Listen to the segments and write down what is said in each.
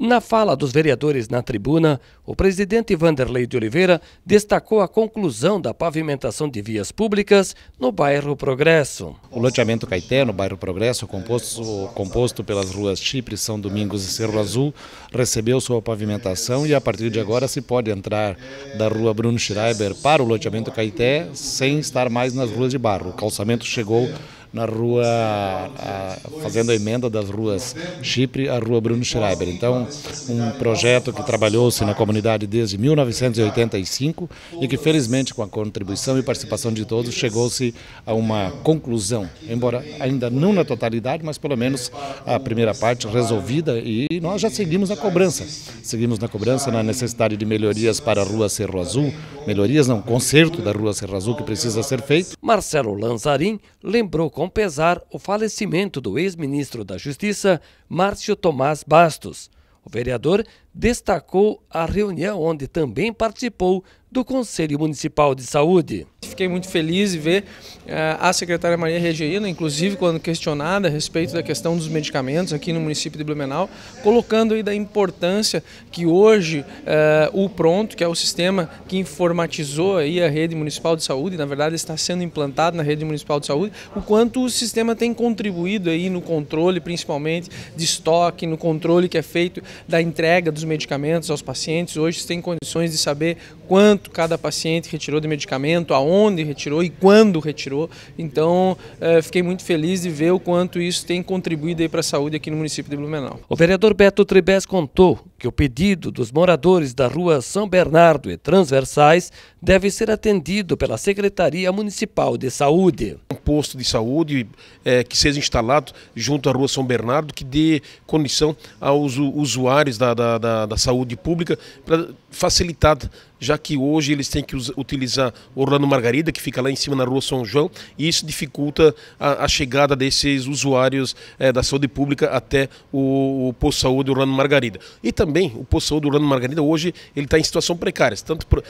Na fala dos vereadores na tribuna, o presidente Vanderlei de Oliveira destacou a conclusão da pavimentação de vias públicas no bairro Progresso. O loteamento Caeté, no bairro Progresso, composto, composto pelas ruas Chipre, São Domingos e Cerro Azul, recebeu sua pavimentação e a partir de agora se pode entrar da rua Bruno Schreiber para o loteamento Caeté sem estar mais nas ruas de barro. O calçamento chegou na rua, a, fazendo a emenda das ruas Chipre à rua Bruno Schreiber. Então, um projeto que trabalhou-se na comunidade desde 1985 e que, felizmente, com a contribuição e participação de todos, chegou-se a uma conclusão, embora ainda não na totalidade, mas pelo menos a primeira parte resolvida e nós já seguimos a cobrança. Seguimos na cobrança na necessidade de melhorias para a rua Cerro Azul, melhorias não, conserto da rua Cerro Azul que precisa ser feito. Marcelo Lanzarin lembrou com pesar o falecimento do ex-ministro da Justiça, Márcio Tomás Bastos. O vereador destacou a reunião onde também participou do Conselho Municipal de Saúde. Fiquei muito feliz de ver eh, a secretária Maria Regina, inclusive quando questionada a respeito da questão dos medicamentos aqui no município de Blumenau, colocando aí da importância que hoje eh, o Pronto, que é o sistema que informatizou aí a rede municipal de saúde, na verdade está sendo implantado na rede municipal de saúde, o quanto o sistema tem contribuído aí no controle, principalmente de estoque, no controle que é feito da entrega dos dos medicamentos aos pacientes. Hoje tem condições de saber quanto cada paciente retirou de medicamento, aonde retirou e quando retirou. Então, eh, fiquei muito feliz de ver o quanto isso tem contribuído para a saúde aqui no município de Blumenau. O vereador Beto Tribes contou que o pedido dos moradores da rua São Bernardo e transversais deve ser atendido pela Secretaria Municipal de Saúde posto de saúde é, que seja instalado junto à Rua São Bernardo, que dê condição aos usuários da, da, da, da saúde pública para facilitar, já que hoje eles têm que utilizar Orlando Margarida, que fica lá em cima na Rua São João, e isso dificulta a, a chegada desses usuários é, da saúde pública até o, o posto de saúde Orlando Margarida. E também o posto de saúde Orlando Margarida hoje ele está em situação precária, tanto para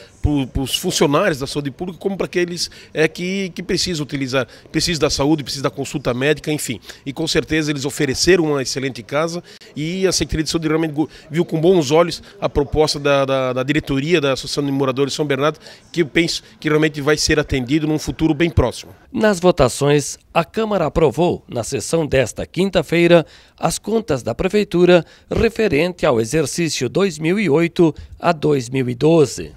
os funcionários da saúde pública como para aqueles é, que, que precisam utilizar precisa da saúde, precisa da consulta médica, enfim. E com certeza eles ofereceram uma excelente casa e a Secretaria de Saúde realmente viu com bons olhos a proposta da, da, da diretoria da Associação de Moradores de São Bernardo, que eu penso que realmente vai ser atendido num futuro bem próximo. Nas votações, a Câmara aprovou, na sessão desta quinta-feira, as contas da Prefeitura referente ao exercício 2008 a 2012.